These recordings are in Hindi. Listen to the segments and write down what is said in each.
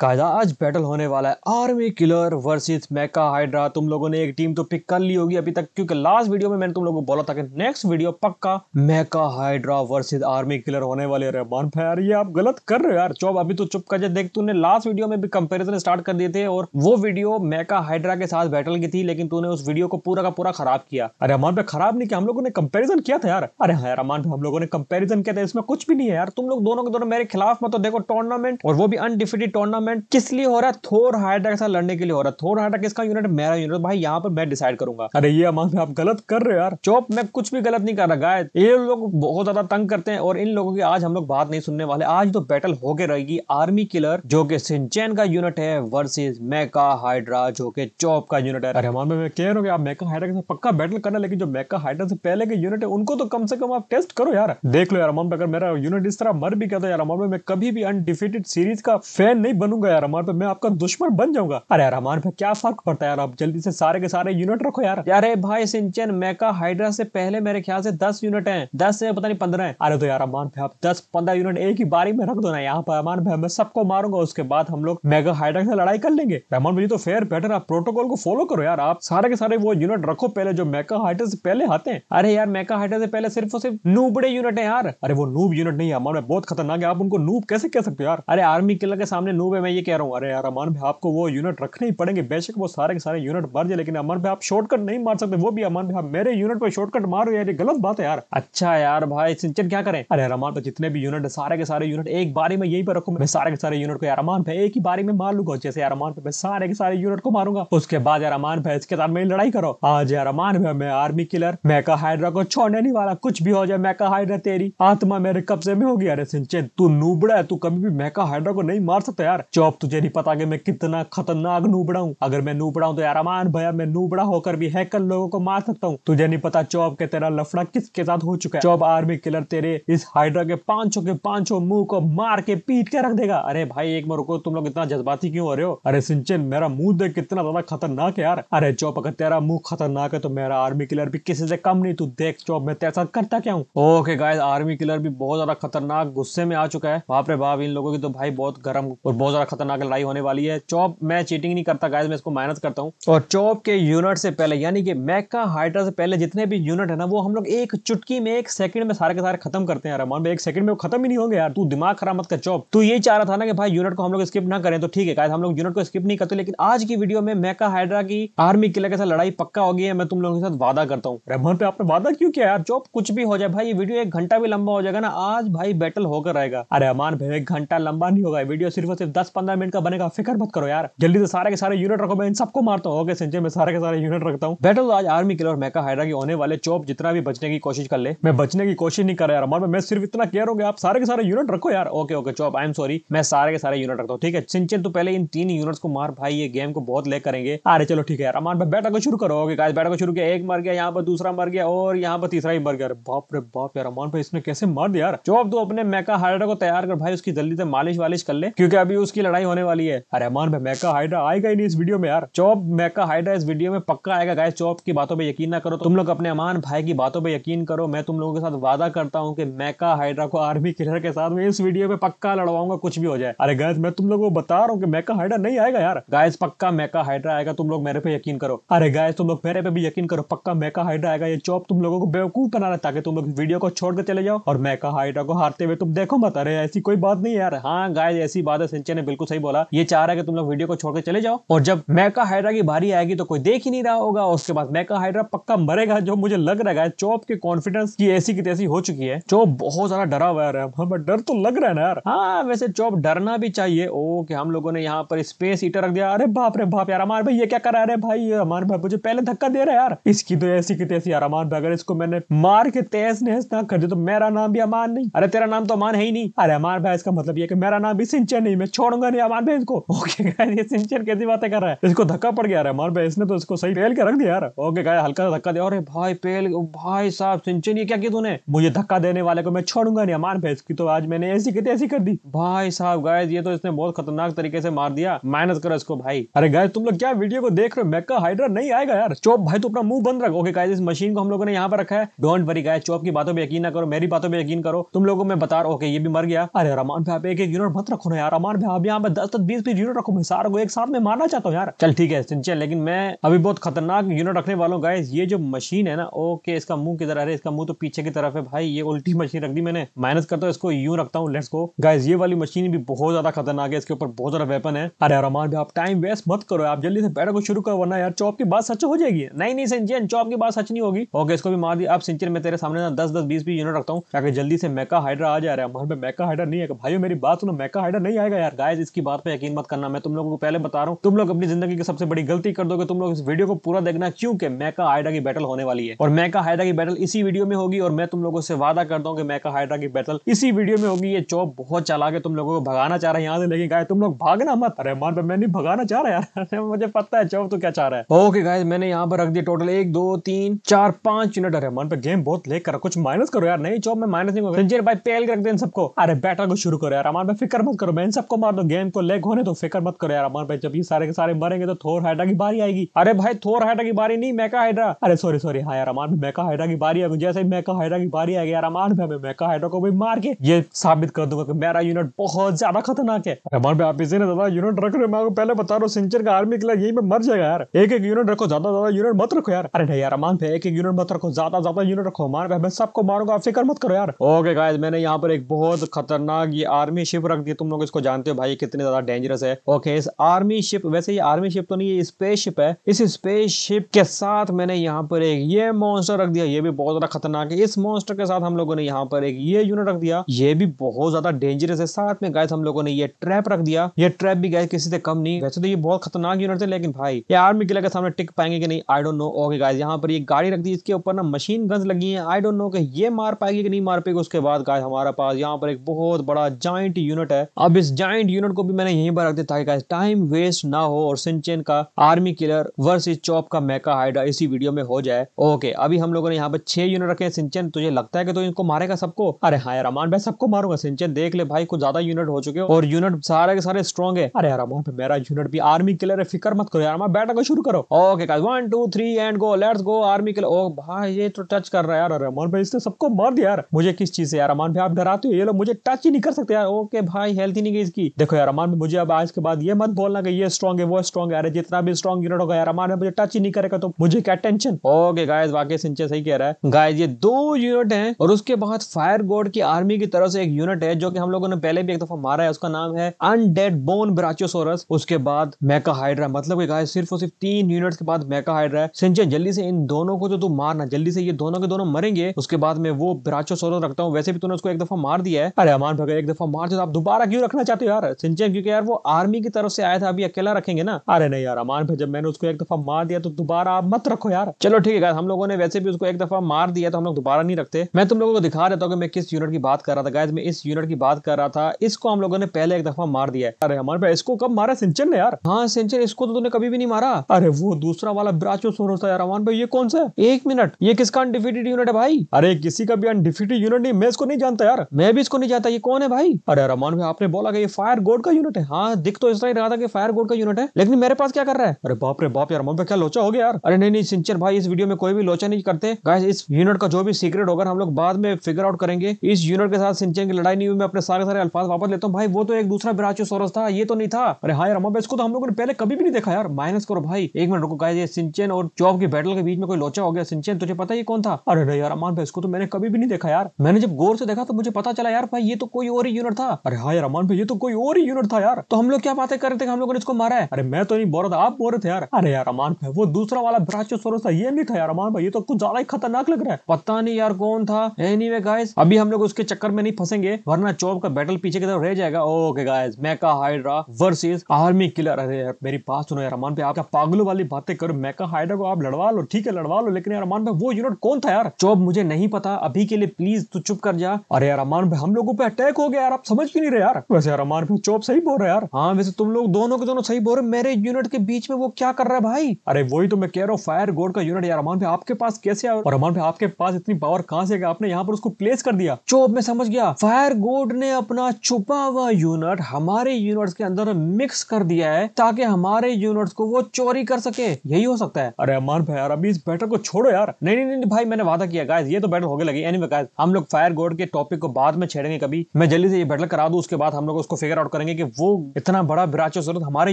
कायदा आज बैटल होने वाला है army killer versus mecha hydra तुम लोगों ने एक टीम तो पिक कर ली होगी अभी तक क्योंकि लास्ट वीडियो में मैंने तुम लोगों को बोला था कि नेक्स्ट वीडियो पक्का mecha hydra versus army killer होने वाले रहमान फैर ये आप गलत कर रहे हो यार चौब अभी तो चुप कर जाए देख तूने लास्ट वीडियो में भी कंपेरिजन स्टार्ट कर दिए थे और वो वीडियो मैका हाइड्रा के साथ बैटल की थी लेकिन तूने उस वीडियो को पूरा का पूरा खराब किया अरे रहमान पे खराब नहीं किया हम लोगों ने कंपेरिजन किया था यार अरे हाँ रहमान भाई हम लोगों ने कंपेरिजन किया था इसमें कुछ भी नहीं है यार तुम लोग दोनों के दोनों मेरे खिलाफ मतलब देखो टूर्नामेंट और वो भी अनडिफिटेड टूर्नामेंट डेवलपमेंट किस लिए हो रहा है थोर हाइड्रा के साथ लड़ने के लिए हो रहा है थोर हाइड्रा किसका यूनिट मेरा यूनिट भाई यहाँ पर मैं डिसाइड करूंगा अरे ये अमंग आप गलत कर रहे हो यार चौप मैं कुछ भी गलत नहीं कर रहा गाय ये लोग बहुत ज्यादा तंग करते हैं और इन लोगों की आज हम लोग बात नहीं सुनने वाले आज तो बैटल होके रहेगी आर्मी किलर जो कि सिंचैन का यूनिट है वर्सेज मैका हाइड्रा जो कि चौप का यूनिट है अरे में मैं कह रहा हूँ आप मैका हाइड्रा के साथ पक्का बैटल करना लेकिन जो मैका हाइड्रा से पहले के यूनिट है उनको तो कम से कम आप टेस्ट करो यार देख लो यार अमाउंट अगर मेरा यूनिट इस तरह मर भी गया था तो यार अमाउंट में कभी भी अनडिफिटेड सीरीज का फैन नहीं बनूंगा जाऊंगा यार हमारे पे मैं आपका दुश्मन बन जाऊंगा अरे यार हमारे पे क्या फर्क पड़ता है यार आप जल्दी से सारे के सारे यूनिट रखो यार अरे भाई सिंचन मैका हाइड्रा से पहले मेरे ख्याल से दस यूनिट है दस से पता नहीं पंद्रह है अरे तो यार अमान भाई आप दस पंद्रह यूनिट एक ही बारी में रख दो ना यहाँ पर अमान भाई मैं सबको मारूंगा उसके बाद हम लोग मेगा हाइड्रा से लड़ाई कर लेंगे रहमान भाई तो फेयर बेटर आप प्रोटोकॉल को फॉलो करो यार आप सारे के सारे वो यूनिट रखो पहले जो मेका हाइड्रा से पहले आते हैं अरे यार मेका हाइड्रा से पहले सिर्फ और सिर्फ नूबड़े यूनिट है यार अरे वो नूब यूनिट नहीं है अमान बहुत खतरनाक है आप उनको नूब कैसे कह सकते हो यार अरे आर्मी किलर के सामने नूब है मैं ये कह रहा हूँ अरे यार अमान भाई आपको वो यूनिट रखने ही पड़ेंगे बेशक वो सारे के सारे यूनिट मर जाए लेकिन अमान भाई आप शॉर्टकट नहीं मार सकते वो भी अमान भाई आप मेरे यूनिट पर शॉर्टकट मारो यार ये गलत बात है यार अच्छा यार भाई सिंचन क्या करें अरे अमान भाई जितने भी यूनिट है सारे के सारे यूनिट एक बारी में यही पर रखू मैं सारे के सारे यूनिट को यार अमान भाई एक ही बारी में मार लूंगा जैसे यार अमान भाई सारे के सारे यूनिट को मारूंगा उसके बाद यार अमान भाई इसके साथ मेरी लड़ाई करो आज यार अमान भाई मैं आर्मी किलर मैं का हाइड्रा को छोड़ने नहीं वाला कुछ भी हो जाए मैं का हाइड्रा तेरी आत्मा मेरे कब्जे में होगी अरे सिंचन तू नूबड़ा है तू कभी भी मैं का हाइड्रा को नहीं मार सकता यार चौप तुझे नहीं पता कि मैं कितना खतरनाक नूबड़ा हूँ अगर मैं नूबड़ा हूँ तो यार अमान भैया मैं नूबड़ा होकर भी हैकर लोगों को मार सकता हूँ तुझे नहीं पता चौप के तेरा लफड़ा किसके साथ हो चुका है चौप आर्मी किलर तेरे इस हाइड्रा के पांचों के पांचों मुंह को मार के पीट के रख देगा अरे भाई एक बार रुको तुम लोग इतना जज्बाती क्यों हो रहे हो अरे सिंचन मेरा मुंह देख कितना ज्यादा खतरनाक है यार अरे चौप अगर तेरा मुंह खतरनाक है तो मेरा आर्मी किलर भी किसी से कम नहीं तू देख चौप मैं तेरे साथ करता क्या हूँ ओके गाय आर्मी किलर भी बहुत ज्यादा खतरनाक गुस्से में आ चुका है बाप रे बाप इन लोगों की तो भाई बहुत गर्म और बहुत ज्यादा खतरनाक लड़ाई होने वाली है चौप मैं चीटिंग नहीं करता गाइस मैं इसको माइनस करता हूँ और चौप के यूनिट से पहले यानी कि मैका हाइड्रा से पहले जितने भी यूनिट है ना वो हम लोग एक चुटकी में एक सेकंड में सारे के सारे खत्म करते हैं रमान भाई एक सेकंड में खत्म ही नहीं होंगे यार तू दिमाग खराब मत कर चौप तू ये चाह रहा था ना कि भाई यूनिट को हम लोग स्किप ना करें तो ठीक है गाइस हम लोग यूनिट को स्किप नहीं करते लेकिन आज की वीडियो में मैका हाइड्रा की आर्मी किले के साथ लड़ाई पक्का होगी है मैं तुम लोगों के साथ वादा करता हूँ रहमान पे आपने वादा क्यों किया यार चौप कुछ भी हो जाए भाई ये वीडियो एक घंटा भी लंबा हो जाएगा ना आज भाई बैटल होकर रहेगा अरे अमान भाई एक घंटा लंबा नहीं होगा वीडियो सिर्फ और सिर्फ दस पंद्रह मिनट का बनेगा फिक्र मत करो यार जल्दी से सारे के सारे यूनिट रखो मैं इन सबको मारता हूँ ओके सिंचे में सारे के सारे यूनिट रखता हूँ बैटल आज आर्मी किलर और मैका हाइड्रा की होने वाले चौप जितना भी बचने की कोशिश कर ले मैं बचने की कोशिश नहीं कर रहा यार मैं सिर्फ इतना केयर हूँ आप सारे के सारे यूनिट रखो यार ओके ओके चौप आई एम सॉरी मैं सारे के सारे यूनिट रखता हूँ ठीक है सिंचन तो पहले इन तीन यूनिट्स को मार भाई ये गेम को बहुत ले करेंगे अरे चलो ठीक है यार अमान भाई बैठा को शुरू करो ओके गाइस बैठा को शुरू किया एक मर गया यहाँ पर दूसरा मर गया और यहाँ पर तीसरा ही मर गया बाप रे बाप यार अमान भाई इसने कैसे मार दिया यार चौप तो अपने मैका हाइड्रा को तैयार कर भाई उसकी जल्दी से मालिश वालिश कर ले क्योंकि अभी उसकी की लड़ाई होने वाली है अरे मान भाई मैका हाइड्रा आएगा ही नहीं इस वीडियो में यार चौप मैका हाइड्रा इस वीडियो में पक्का आएगा गाय चौप की बातों पर यकीन ना करो तो तुम लोग अपने अमान भाई की बातों पर यकीन करो मैं तुम लोगों के साथ वादा करता हूँ कि मैका हाइड्रा को आर्मी किलर के साथ में इस वीडियो में पक्का लड़वाऊंगा कुछ भी हो जाए अरे गायस मैं तुम लोगों को बता रहा हूँ कि मैका हाइड्रा नहीं आएगा यार गायस पक्का मैका हाइड्रा आएगा तुम लोग मेरे पे यकीन करो अरे गायस तुम लोग मेरे पे भी यकीन करो पक्का मैका हाइड्रा आएगा ये चौप तुम लोगों को बेवकूफ बना रहा ताकि तुम लोग वीडियो को छोड़ कर चले जाओ और मैका हाइड्रा को हारते हुए तुम देखो मत अरे ऐसी कोई बात नहीं यार हाँ गाय ऐसी बात है सिंचे ने बिल्कुल सही बोला ये चाह रहा है कि तुम लोग वीडियो को छोड़कर चले जाओ और जब मैका हाइड्रा की बारी आएगी तो कोई देख ही नहीं रहा होगा उसके बाद मैका हाइड्रा पक्का मरेगा जो मुझे लग रहा है चौप के कॉन्फिडेंस की ऐसी की तैसी हो चुकी है चौप बहुत ज्यादा डरा हुआ है हमें हाँ, डर तो लग रहा है ना यार हाँ वैसे चौप डरना भी चाहिए ओ कि हम लोगों ने यहाँ पर स्पेस ईटर रख दिया अरे बाप रे बाप यार अमार भाई ये क्या करा रहे भाई अमार भाई मुझे पहले धक्का दे रहा है यार इसकी तो ऐसी की तैसी यार अमान भाई अगर इसको मैंने मार के तेज नहस ना कर दिया तो मेरा नाम भी अमान नहीं अरे तेरा नाम तो अमान है ही नहीं अरे अमार भाई इसका मतलब ये कि मेरा नाम भी सिंचन नहीं मैं छोड़ मारूंगा नहीं मान भाई इसको ओके गाइस ये सिंचर कैसी बातें कर रहा है इसको धक्का पड़ गया मान भाई इसने तो इसको सही पेल के रख दिया यार ओके गाइस हल्का सा धक्का दिया अरे भाई पेल भाई साहब सिंचन ये क्या किया तूने मुझे धक्का देने वाले को मैं छोड़ूंगा नहीं मान भाई इसकी तो आज मैंने ऐसी की ऐसी कर दी भाई साहब गाइस ये तो इसने बहुत खतरनाक तरीके से मार दिया माइनस करो इसको भाई अरे गाइस तुम लोग क्या वीडियो को देख रहे हो मेका हाइड्रा नहीं आएगा यार चौप भाई तो अपना मुंह बंद रखो ओके गाइस इस मशीन को हम लोगों ने यहाँ पर रखा है डोंट वरी गाइस चौप की बातों पर यकीन ना करो मेरी बातों पर यकीन करो तुम लोगों में बता रहा ओके ये भी मर गया अरे रमान भाई आप एक एक यूनिट मत रखो ना यार रमान भाई आप यहाँ पे दस दस बीस बीस यूनिट रखो मैं को एक साथ में मारना चाहता हूँ यार चल ठीक है सिंचन लेकिन मैं अभी बहुत खतरनाक यूनिट रखने वालों गाय ये जो मशीन है ना ओके इसका मुंह किधर है इसका मुंह तो पीछे की तरफ है भाई ये उल्टी मशीन रख दी मैंने माइनस करता हूँ इसको यू रखता हूँ लेट्स को गाइस ये वाली मशीन भी बहुत ज्यादा खतरनाक है इसके ऊपर बहुत ज्यादा वेपन है अरे रमान आप टाइम वेस्ट मत करो आप जल्दी से बैठक को शुरू करो वरना यार चौप की बात सच हो जाएगी नहीं नहीं सिंचन चौप की बात सच नहीं होगी ओके इसको भी मार दी आप सिंचन में तेरे सामने ना दस दस बीस बीस यूनिट रखता हूँ ताकि जल्दी से मैका हाइड्रा आ जा रहा है मेका मैका हाइड्रा नहीं है भाई मेरी बात सुनो मेका हाइडर नहीं आएगा यार गाय इसकी बात पर यकीन मत करना मैं तुम लोगों को पहले बता रहा हूँ तुम लोग अपनी जिंदगी की सबसे बड़ी गलती कर दोगे तुम लोग इस वीडियो को पूरा देखना क्योंकि मैका हाइडा की बैटल होने वाली है और मैका हाइडा की बैटल इसी वीडियो में होगी और मैं तुम लोगों से वादा करता हूँ कि मैका हाइडा की बैटल इसी वीडियो में होगी ये चौप बहुत चला के तुम लोगों को भगाना चाह रहा है यहाँ से लेकिन गाय तुम लोग भागना मत अरे मान पर मैं नहीं भगाना चाह रहा यार मुझे पता है चौप तो क्या चाह रहा है ओके गाय मैंने यहाँ पर रख दिया टोटल एक दो तीन चार पांच यूनिट मान पर गेम बहुत ले कर कुछ माइनस करो यार नहीं चौप में माइनस नहीं संजय भाई पेल रख दे सबको अरे बैटल को शुरू करो यार रहमान भाई फिक्र मत करो मैं इन सबको मार दो गेम को लेग होने तो फिक्र मत करो यार अमर भाई जब ये सारे के सारे मरेंगे तो थोर हाइड्रा की बारी आएगी अरे भाई थोर हाइड्रा की बारी नहीं मैका हाइड्रा अरे सॉरी सॉरी हाँ यार अमान भी मैका हाइड्रा की बारी आएगी जैसे ही मैका हाइड्रा की बारी आएगी यार अमान भाई मैं मैका हाइड्रा को भी मार के ये साबित कर दूंगा कि मेरा यूनिट बहुत ज्यादा खतरनाक है अमान भाई आप इसी ने ज्यादा यूनिट रख रहे मैं पहले बता रहा हूँ सिंचर का आर्मी के लिए यही में मर जाएगा यार एक एक यूनिट रखो ज्यादा ज्यादा यूनिट मत रखो यार अरे नहीं यार अमान भाई एक एक यूनिट मत रखो ज्यादा ज्यादा यूनिट रखो अमान भाई मैं सबको मारूंगा आप फिक्र मत करो यार ओके गाइज मैंने यहाँ पर एक बहुत खतरनाक ये आर्मी शिप रख दी तुम लोग इसको जानते हो भाई कितने ज्यादा डेंजरस है ओके इस आर्मी शिप वैसे ये आर्मी शिप तो नहीं है स्पेस शिप है इस स्पेस शिप के साथ मैंने यहाँ पर एक ये मॉन्स्टर रख दिया ये भी बहुत ज्यादा खतरनाक है इस मॉन्स्टर के साथ हम लोगों ने यहाँ पर एक ये यूनिट रख दिया ये भी बहुत ज्यादा डेंजरस है साथ में गाय हम लोगों ने ये ट्रैप रख दिया ये ट्रैप भी गाय किसी से कम नहीं वैसे तो ये बहुत खतरनाक यूनिट है लेकिन भाई ये आर्मी किला के सामने टिक पाएंगे कि नहीं I don't know okay guy यहाँ पर ये गाड़ी रख दी इसके ऊपर ना मशीन गंज लगी है आई डोंट नो कि ये मार पाएगी कि नहीं मार पाएगी उसके बाद गाय हमारे पास यहाँ पर एक बहुत बड़ा जॉइंट यूनिट है अब इस जॉइंट यूनिट को भी मैंने यहीं पर रख दिया ताकि टाइम वेस्ट ना हो और सिंचेन का आर्मी किलर वर्सेस चॉप का मेका हाइडा इसी वीडियो में हो जाए ओके अभी हम लोगों ने यहाँ पर छह यूनिट रखे सिंचन तुझे तो लगता है कि तो इनको मारेगा सबको अरे हाँ यार अमान भाई सबको मारूंगा सिंचन देख ले भाई कुछ ज्यादा यूनिट हो चुके और यूनिट सारे के सारे स्ट्रॉग है अरे यार अमान मेरा यूनिट भी आर्मी किलर है फिकर मत करो यार बैठा को शुरू करो okay one two three and go let's go Army Killer ओ भाई ये तो टच कर रहा है यार भाई इसने सबको मार दिया यार मुझे किस चीज से यार अमान भाई आप डराते हो ये लोग मुझे टच ही नहीं कर सकते यार ओके भाई हेल्थ ही नहीं गई इसकी देखो देखो यार अमान मुझे अब आज के बाद ये मत बोलना कि ये स्ट्रॉन्ग है वो स्ट्रॉन्ग है अरे जितना भी स्ट्रॉन्ग यूनिट होगा यार अमान मुझे टच ही नहीं करेगा तो मुझे क्या टेंशन ओके गाइस वाकई सिंचे सही कह रहा है गाइस ये दो यूनिट है और उसके बाद फायर गोड की आर्मी की तरफ से एक यूनिट है जो की हम लोगों ने पहले भी एक दफा मारा है उसका नाम है अनडेड बोन ब्राचोसोरस उसके बाद मैका हाइड्रा मतलब कि सिर्फ और सिर्फ तीन यूनिट के बाद मैका हाइड्रा है सिंचे जल्दी से इन दोनों को जो तो तू मारना जल्दी से ये दोनों के दोनों मरेंगे उसके बाद मैं वो ब्राचोसोरस रखता हूँ वैसे भी तूने उसको एक दफा मार दिया है अरे अमान भगत एक दफा मार दे तो आप दोबारा क्यों रखना चाहते हो यार सिंचन क्योंकि यार वो आर्मी की तरफ से आया था अभी अकेला रखेंगे ना अरे नहीं यार अमान भाई जब मैंने उसको एक दफा मार दिया तो दोबारा आप मत रखो यार चलो ठीक है हम लोगों ने वैसे भी उसको एक दफा मार दिया तो हम लोग दोबारा नहीं रखते मैं तुम लोगों को दिखा देता हूँ कि मैं किस यूनिट की बात कर रहा था गायद मैं इस यूनिट की बात कर रहा था इसको हम लोगों ने पहले एक दफा मार दिया अरे अमान भाई इसको कब मारा सिंचन ने यार हाँ सिंचन इसको तो तूने कभी भी नहीं मारा अरे वो दूसरा वाला ब्राचो सोरोस था यार अमान भाई ये कौन सा एक मिनट ये किसका अनडिफिटेड यूनिट है भाई अरे किसी का भी अनडिफिटेड यूनिट नहीं मैं इसको नहीं जानता यार मैं भी इसको नहीं जानता ये कौन है भाई अरे रमान भाई आपने बोला कि ये फायर गोड का यूनिट है हाँ दिख तो इस तरह रहा था कि फायर गोड का यूनिट है लेकिन मेरे पास क्या कर रहा है अरे बाप रे बाप यार मम्मी क्या लोचा हो गया यार अरे नहीं नहीं सिंचर भाई इस वीडियो में कोई भी लोचा नहीं करते गाइस इस यूनिट का जो भी सीक्रेट होगा हम लोग बाद में फिगर आउट करेंगे इस यूनिट के साथ सिंचर की लड़ाई नहीं हुई मैं अपने सारे सारे अल्फाज वापस लेता हूँ भाई वो तो एक दूसरा बिराचो सोरस था ये तो नहीं था अरे हाँ यार अम्मा इसको तो हम लोगों ने पहले कभी भी नहीं देखा यार माइनस करो भाई एक मिनट रुको गाइस सिंचन और चौब की बैटल के बीच में कोई लोचा हो गया सिंचन तुझे पता है कौन था अरे नहीं यार अमान भाई इसको तो मैंने कभी भी नहीं देखा यार मैंने जब गौर से देखा तो मुझे पता चला यार भाई ये तो कोई और ही यूनिट था अरे हाँ यार अमान भाई ये तो कोई और ही यूनिट था यार तो हम लोग क्या बातें कर रहे थे हम लोगों ने इसको मारा है अरे मैं तो नहीं बोल रहा था आप बोल रहे थे यार अरे यार अमान भाई वो दूसरा वाला ब्राचोसोरस था ये नहीं था यार अमान भाई ये तो कुछ ज्यादा ही खतरनाक लग रहा है पता नहीं यार कौन था एनीवे anyway, गाइस अभी हम लोग उसके चक्कर में नहीं फंसेंगे वरना चौब का बैटल पीछे की तरफ रह जाएगा okay guys Mecha hydra versus army Killer अरे यार मेरी बात सुनो यार अमान भाई आप पागलों वाली बातें करो मैका हाइड्रा को आप लड़वा लो ठीक है लड़वा लो लेकिन यार अमान भाई वो यूनिट कौन था यार चौब मुझे नहीं पता अभी के लिए प्लीज तू चुप कर जा अरे यार अमान भाई हम लोगों पे अटैक हो गया यार आप समझ भी नहीं रहे यार वैसे यार अमान भाई चौप सही बोल रहे यार हाँ वैसे तुम लोग दोनों के दोनों सही बोल रहे मेरे यूनिट के बीच में वो क्या कर रहा है भाई अरे वही तो मैं कह रहा हूँ फायर गोड का यूनिट यार अमान भाई आपके पास कैसे आया और अमान भाई आपके पास इतनी पावर कहाँ से आपने यहाँ पर उसको प्लेस कर दिया चौप में समझ गया फायर गोड ने अपना छुपा हुआ यूनिट हमारे यूनिट के अंदर मिक्स कर दिया है ताकि हमारे यूनिट को वो चोरी कर सके यही हो सकता है अरे अमान भाई यार अभी इस बैटल को छोड़ो यार नहीं नहीं नहीं भाई मैंने वादा किया गाय ये तो बैटल होगे लगी एनीवे गाइस हम लोग फायर गोड के टॉपिक को बाद में छेड़ेंगे कभी मैं जल्दी से ये बैटल करा दू उसके बाद हम लोग उसको फिगर आउट करेंगे कि वो इतना बड़ा ब्राचो जरूरत हमारे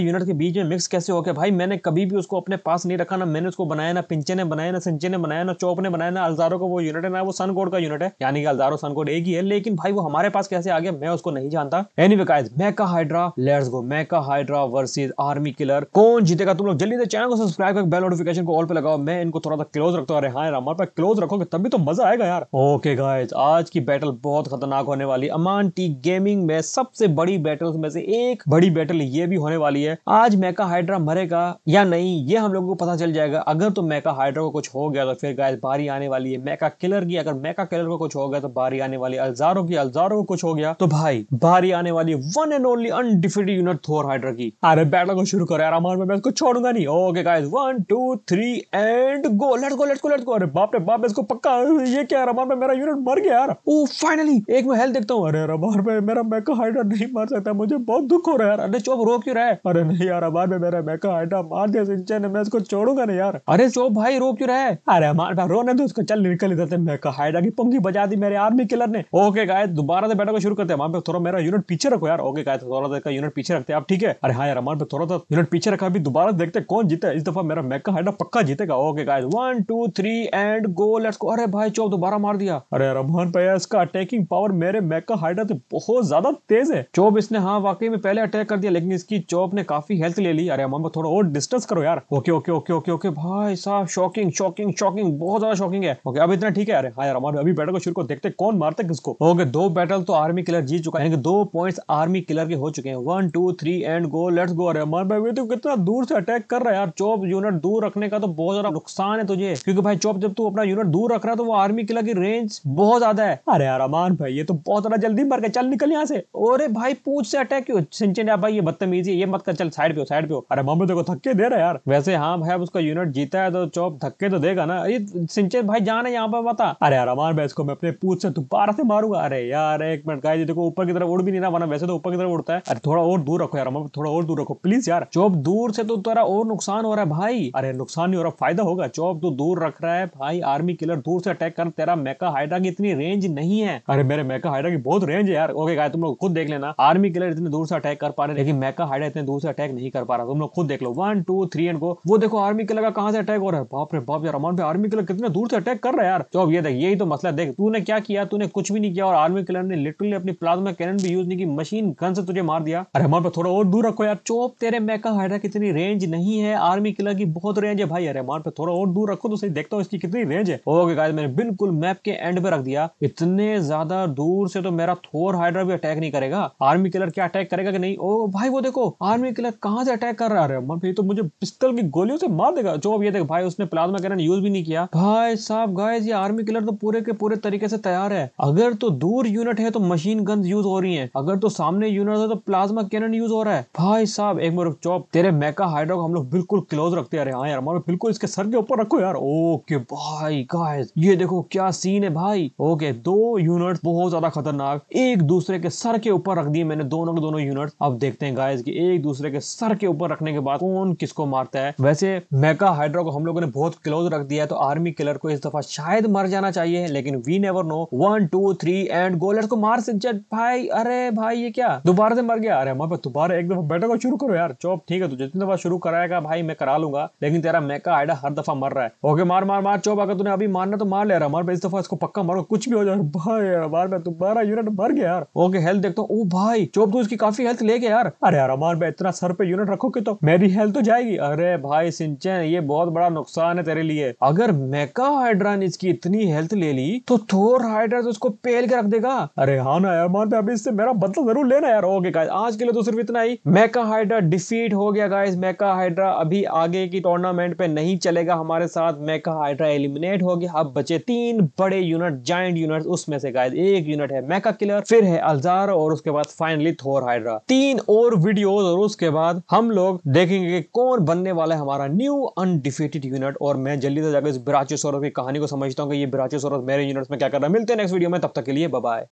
यूनिट के बीच में मिक्स कैसे हो गया भाई मैंने कभी भी उसको अपने पास नहीं रखा ना मैंने उसको बनाया ना पिंचे ने बनाया ना सिंचे ने बनाया ना चौप ने बनाया ना अलजारो का वो यूनिट है ना वो सन का यूनिट है यानी कि अल्जारो सनकोड एक ही है लेकिन भाई वो हमारे पास कैसे आ गया मैं उसको नहीं जानता any guys Mecha Hydra let's go Mecha Hydra versus Army Killer कौन जीतेगा तुम लोग जल्दी से चैनल को सब्सक्राइब कर बेल नोटिफिकेशन को ऑल पे लगाओ मैं इनको थोड़ा सा क्लोज रखता हूँ अरे हाँ पर क्लोज रखोगे तभी तो मजा आएगा यार ओके गाइज आज की बैटल बहुत खतरनाक होने वाली अमान टी गेमिंग में सबसे बड़ी बैटल में से एक बड़ी बैटल ये भी होने वाली है आज मैका हाइड्रा मरेगा या नहीं ये हम लोगों को पता चल जाएगा अगर तो मैका हाइड्रा को कुछ हो गया तो फिर गाय बारी आने वाली है मैका किलर की अगर मैका किलर को कुछ हो गया तो बारी आने वाली अल्जारो की अल्जारो को कुछ हो गया तो भाई बारी आने वाली one and only undefeated unit Thor Hydra की अरे बैटल को शुरू करो यार मैं इसको छोड़ूंगा नहीं okay guy one two three and go let's go let's go let's go अरे बाप रे बाप इसको पक्का ये क्या रमान में मेरा यूनिट मर गया यार ओ फाइनली एक मैं हेल्थ देखता हूँ अरे रमान में मेरा मैका हाइड्रा नहीं मर सकता मुझे बहुत दुख हो रहा है अरे चोप रो क्यों रहा है अरे नहीं यार हमारे में मेरा मैका आइटा मार दिया सिंचे ने मैं इसको छोड़ूंगा नहीं यार अरे चोप भाई रो क्यों रहा है अरे हमारे भाई रोने दो उसको चल निकल इधर से मैका हाइडा की पंखी बजा दी मेरे आर्मी किलर ने ओके गाय दोबारा से बैठा को शुरू करते हैं पे थोड़ा मेरा यूनिट पीछे रखो यार ओके गाय थोड़ा देर का यूनिट पीछे रखते हैं आप ठीक है अरे हाँ यार हमारे पे थोड़ा सा यूनिट पीछे रखा अभी दोबारा देखते कौन जीता इस दफा मेरा मैका हाइडा पक्का जीतेगा okay guy one two three and go let's go अरे भाई चोप दोबारा मार दिया अरे रमान भैया इसका अटैकिंग पावर मेरे मैका हाइडा से बहुत ज्यादा तेज है चोप इसने हाँ वाकई में पहले अटैक कर दिया लेकिन इसकी चौप ने काफी हेल्थ ले ली अरे मोहम्मद थोड़ा और डिस्टेंस करो यार okay okay okay okay okay भाई साहब शॉकिंग शॉकिंग शॉकिंग बहुत ज्यादा शॉकिंग है ओके अब इतना ठीक है अरे हाँ यार हमारे अभी बैटल को शुरू को देखते कौन मारते किसको ओके दो बैटल तो आर्मी किलर जीत चुका है दो पॉइंट आर्मी किलर के हो चुके हैं one two three and go let's go अरे मान भाई तो कितना दूर से अटैक कर रहा है यार चौप यूनिट दूर रखने का तो बहुत ज्यादा नुकसान है तुझे क्योंकि भाई चौप जब तू अपना यूनिट दूर रख रहा है तो वो आर्मी किलर की रेंज बहुत ज्यादा है अरे यार अमान भाई ये तो बहुत ज्यादा जल्दी मर गए चल निकल यहाँ से अरे भाई पूछ से अटैक क्यों सिंचन भाई ये बदतमीजी ये मत कर चल साइड पे हो साइड पे हो अरे मम्मी देखो धक्के दे रहा यार वैसे हाँ भाई उसका यूनिट जीता है तो चौप धक्के तो देगा ना ये सिंचन भाई जान है यहाँ पर बता अरे यार अमान भाई इसको मैं अपने पूछ से दोबारा से मारूंगा अरे यार एक मिनट गाय देखो ऊपर की तरफ उड़ भी नहीं रहा वरना वैसे तो ऊपर की तरफ उड़ता है अरे थोड़ा और दूर रखो यार अमान थोड़ा और दूर रखो प्लीज यार चौप दूर से तो तेरा और नुकसान हो रहा है भाई अरे नुकसान नहीं हो रहा फायदा होगा चौप तो दूर रख रहा है भाई आर्मी किलर दूर से अटैक कर तेरा मेका हाइड्रा की इतनी रेंज नहीं है अरे मेरे मेका हाइड्रा की बहुत रेंज है यार ओके गाय तुम लोग खुद देख लेना आर्मी किलर हाइडर इतने दूर से अटैक कर पा रहे लेकिन मैका हाइडर इतने दूर से अटैक नहीं कर पा रहा तुम लोग खुद देख लो one two three and go वो देखो आर्मी किलर का कहाँ से अटैक हो रहा है बाप रे बाप यार अमान पे आर्मी किलर कितने दूर से अटैक कर रहा है यार तो ये देख यही तो मसला देख तूने क्या किया तूने कुछ भी नहीं किया और आर्मी किलर ने लिटरली अपनी प्लाज्मा कैनन भी यूज नहीं की मशीन गन से तुझे मार दिया अरे अमान पे थोड़ा और दूर रखो यार चोप तेरे मैका हाइडर की इतनी रेंज नहीं है आर्मी किलर की बहुत रेंज है भाई अरे अमान पे थोड़ा और दूर रखो तो सही देखता हूँ इसकी कितनी रेंज है ओके गाइस मैंने बिल्कुल मैप के एंड पे रख दिया इतने ज्यादा दूर से तो मेरा थोर हाइड्रा भी अटैक नहीं करेगा आर्मी किलर क्या अटैक करेगा कि नहीं ओ भाई वो देखो आर्मी किलर कहाँ से अटैक कर रहा है भाई तो मुझे पिस्तल की गोलियों से मार देगा जो अब ये देख भाई उसने प्लाज्मा कैनन यूज भी नहीं किया भाई साहब गाइस ये आर्मी किलर तो पूरे के पूरे तरीके से तैयार है अगर तो दूर यूनिट है तो मशीन गन यूज हो रही है अगर तो सामने यूनिट है तो प्लाज्मा कैनन यूज हो रहा है भाई साहब एक मोर चौप तेरे मैका हाइड्रोक हम लोग बिल्कुल क्लोज रखते यार हाँ यार हमारे बिल्कुल इसके सर के ऊपर रखो यार ओके भाई गाइस ये देखो क्या सीन है भाई ओके दो यूनिट बहुत ज्यादा खतरनाक एक दूसरे के सर के ऊपर रख दिए मैंने दोनों दोनों के दोनों यूनिट अब देखते हैं गाइस कि एक दूसरे के सर के ऊपर रखने के बाद कौन किसको मारता है वैसे मेका हाइड्रो को हम लोगों ने बहुत क्लोज रख दिया है तो आर्मी किलर को इस दफा शायद मर जाना चाहिए लेकिन we never know one two three and गोलर को मार से जट भाई अरे भाई ये क्या दोबारा से मर गया अरे मैं दोबारा एक दफा बैठक को शुरू करो यार चौप ठीक है तो जितनी दफा शुरू कराएगा भाई मैं करा लूंगा लेकिन तेरा मेका हाइड्रा हर दफा मर रहा है ओके मार मार मार चौप अगर तूने अभी मारना तो मार ले रहा हमारे इस दफा इसको पक्का मारो कुछ भी हो जाए भाई यार बार मैं दोबारा यूनिट मर गया यार ओके हेल्थ देखता हूँ ओ भाई चौप क्योंकि उसकी काफी हेल्थ ले गया यार अरे यार अमान भाई इतना सर पे यूनिट रखोगे तो मेरी हेल्थ तो जाएगी अरे भाई सिंचन ये बहुत बड़ा नुकसान है तेरे लिए अगर मेका हाइड्रा ने इसकी इतनी हेल्थ ले ली तो थोर हाइड्रा तो उसको पेल के रख देगा अरे हाँ ना यार अमान भाई अभी इससे मेरा बदला जरूर लेना यार ओके गाइस आज के लिए तो सिर्फ इतना ही मेका हाइड्रा डिफीट हो गया गाइस मेका हाइड्रा अभी आगे की टूर्नामेंट पे नहीं चलेगा हमारे साथ मेका हाइड्रा एलिमिनेट हो गया अब बचे तीन बड़े यूनिट जाइंट यूनिट उसमें से गाइस एक यूनिट है मेका किलर फिर है अलजार और उसके बाद फाइनली थोर फॉर हाइड्रा तीन और वीडियो और उसके बाद हम लोग देखेंगे कौन बनने वाला है हमारा न्यू अनडिफेटेड यूनिट और मैं जल्दी से जाकर इस सौरभ की कहानी को समझता हूँ कि ये सौरभ मेरे यूनिट में क्या कर रहा है मिलते हैं नेक्स्ट वीडियो में तब तक के लिए बाय